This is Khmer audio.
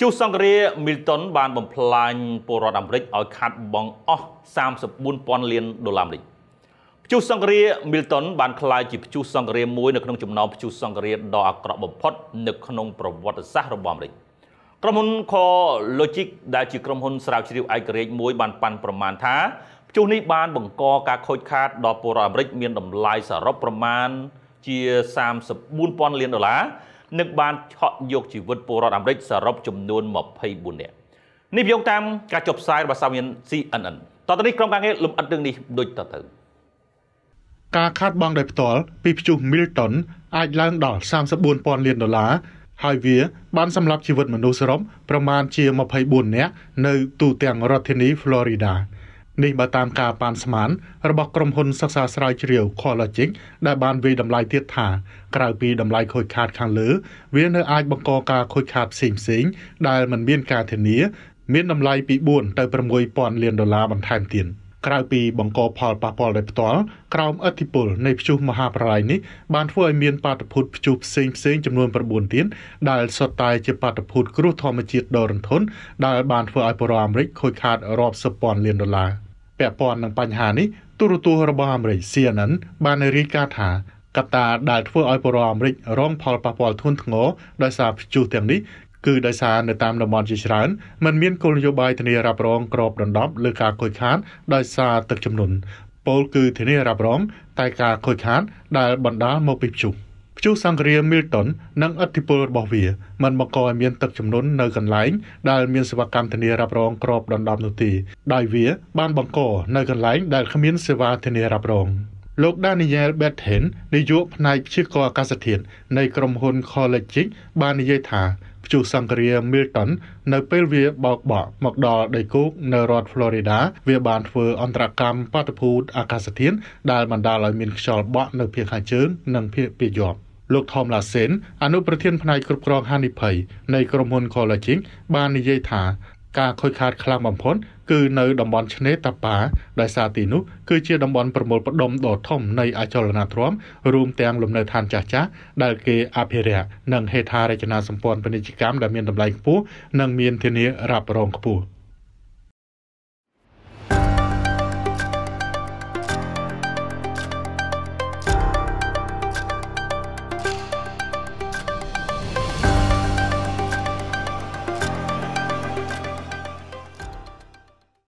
ព្យុះសង្ឃរាមីលតុនបានបំផ្លាញពលរដ្ឋអាមេរិកឲ្យខាត់បង់អស់34,000លានដុល្លារអាមេរិកព្យុះសង្ឃរាមីលតុនបានក្លាយជាព្យុះសង្ឃរាមួយនៅក្នុងចំណោមព្យុះសង្ឃរាដ៏អាក្រក់បំផុតនៅក្នុងប្រវត្តិសាស្ត្ររបស់អាមេរិកក្រុមហ៊ុន Logic ដែលជាក្រុមហ៊ុនស្រាវជ្រាវឯករាជ្យមួយ បានប៉ាន់ប្រមាណថាព្យុះនេះបានបង្កការខូចខាត ដល់ពលរដ្ឋអាមេរិកមានតម្លៃសរុបប្រមាណជា34,000លានដុល្លារនឹងបានឆក់យកជីវិតពលរដ្ឋអាមេរិកសរុបចំនួន24នាក់នេះយោងតាមការចុះផ្សាយរបស់សាមញ្ញ CNN តទៅនេះក្រុមការងារលំអិតរឿងនេះដូចតទៅការខាតបង់ដោយផ្ទាល់ពីព្យុះ Milton អាចឡើងដល់34,000លានដុល្លារហើយវាបានសម្លាប់ជីវិតមនុស្សសរុបប្រមាណជា24នាក់នៅទូទាំងរដ្ឋធានី Florida នេះបើតាមការប៉ាន់ស្មានរបស់ក្រុមហ៊ុនសិក្សាស្រាវជ្រាវ Ecologic ដែលបានវិយតម្លៃទៀតថា ក្រៅពីតម្លៃខូចខាតខាងលើវានៅអាចបង្កការខូចខាតផ្សេងៗដែលមិនមានការធានាមានតម្លៃពី4ទៅ6000លានដុល្លារបន្ថែមទៀត។ក្រៅពីបង្កផលប៉ះពាល់ដោយផ្ទាល់ក្រោមឥទ្ធិពលនៃព្យុះមហាប្រឡាយនេះបានធ្វើឲ្យមានបាតុភូតព្យុះផ្សេងផ្សេងចំនួន9ទៀតដែលសុទ្ធតែជាបាតុភូតគ្រោះធម្មជាតិដ៏រន្ធត់ដែលបានធ្វើឲ្យប្រជាអាមេរិកខូចខាតរាប់សិបពាន់លានដុល្លារ។ពាក់ព័ន្ធនឹងបញ្ហានេះទូរទស្សន៍របស់អាមេរិក CNN បានរាយការណ៍ថា កត្តាដែលធ្វើឲ្យពលរដ្ឋអាមេរិករងផលប៉ះពាល់ធ្ងន់ធ្ងរដោយសារព្យុះទាំងនេះគឺដោយសារនៅតាមតំបន់ជាច្រើនมันមានគោលនយោបាយធានារ៉ាប់រងក្របដណ្ដប់លើការខូចខាតដោយសារទឹកជំនន់ពលគឺធានារ៉ាប់រងតែការខូចខាតដែលបណ្ដាលមកពីព្យុះ។ព្យុះសង្គ្រាម Milton និងឥទ្ធិពលរបស់វាមិនបង្កឲ្យមានទឹកជំនន់នៅកន្លែង ដែលមានសេវាកម្មធានារ៉ាប់រងក្របដណ្ដប់នោះទេដោយវា បានបង្ក នៅកន្លែង ដែលគ្មានសេវាធានារ៉ាប់រងលោក Daniel Bethen នាយកផ្នែកព្យាករណ៍អាកាសធាតុនៃក្រុមហ៊ុន Collegic បាននិយាយថាព្យុះសង្គ្រាម Milton នៅពេលវាបោកបក់ មកដល់ដីគោកនៅរដ្ឋ Florida វាបានធ្វើអន្តរកម្មបាតុភូតអាកាសធាតុដែលបណ្ដាលឲ្យមានខ្យល់បក់នៅភាគខាងជើងនិងភាគពាយ័ព្យលោកថមឡាសេនអនុប្រធានផ្នែកគ្រប់គ្រងហានិភ័យនៃក្រុមហ៊ុន Colaging បាននិយាយថាការខូចខាត ខ្លាំងបំផុតគឺនៅតំបន់ឆ្នេរតាប៉ាដែលសារទីនោះគឺជាតំបន់ប្រមូលផ្ដុំដ៏ធំ នៃ អចលនទ្រព្យរួមទាំងលំនៅឋានចាស់ចាស់ដែលគេអភិរក្សនិងហេដ្ឋារចនាសម្ព័ន្ធពាណិជ្ជកម្មដែលមានតម្លៃខ្ពស់និងមានធានារ៉ាប់រងខ្ពស់។